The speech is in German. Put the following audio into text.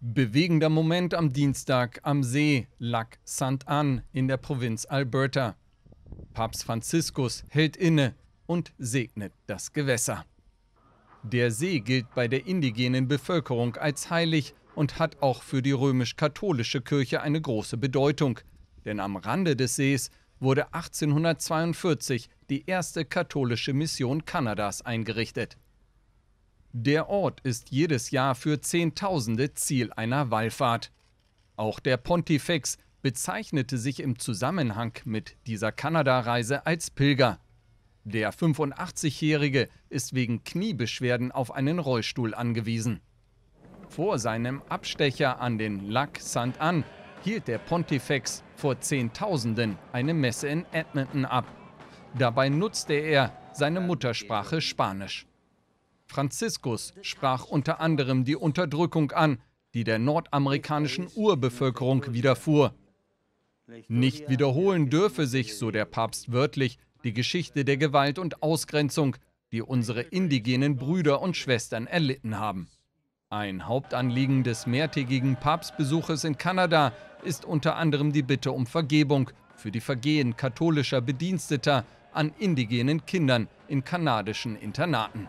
Bewegender Moment am Dienstag am See Lac Sainte-Anne in der Provinz Alberta. Papst Franziskus hält inne und segnet das Gewässer. Der See gilt bei der indigenen Bevölkerung als heilig und hat auch für die römisch-katholische Kirche eine große Bedeutung. Denn am Rande des Sees wurde 1842 die erste katholische Mission Kanadas eingerichtet. Der Ort ist jedes Jahr für Zehntausende Ziel einer Wallfahrt. Auch der Pontifex bezeichnete sich im Zusammenhang mit dieser Kanada-Reise als Pilger. Der 85-Jährige ist wegen Kniebeschwerden auf einen Rollstuhl angewiesen. Vor seinem Abstecher an den Lac saint Anne hielt der Pontifex vor Zehntausenden eine Messe in Edmonton ab. Dabei nutzte er seine Muttersprache Spanisch. Franziskus sprach unter anderem die Unterdrückung an, die der nordamerikanischen Urbevölkerung widerfuhr. Nicht wiederholen dürfe sich, so der Papst wörtlich, die Geschichte der Gewalt und Ausgrenzung, die unsere indigenen Brüder und Schwestern erlitten haben. Ein Hauptanliegen des mehrtägigen Papstbesuches in Kanada ist unter anderem die Bitte um Vergebung für die Vergehen katholischer Bediensteter an indigenen Kindern in kanadischen Internaten.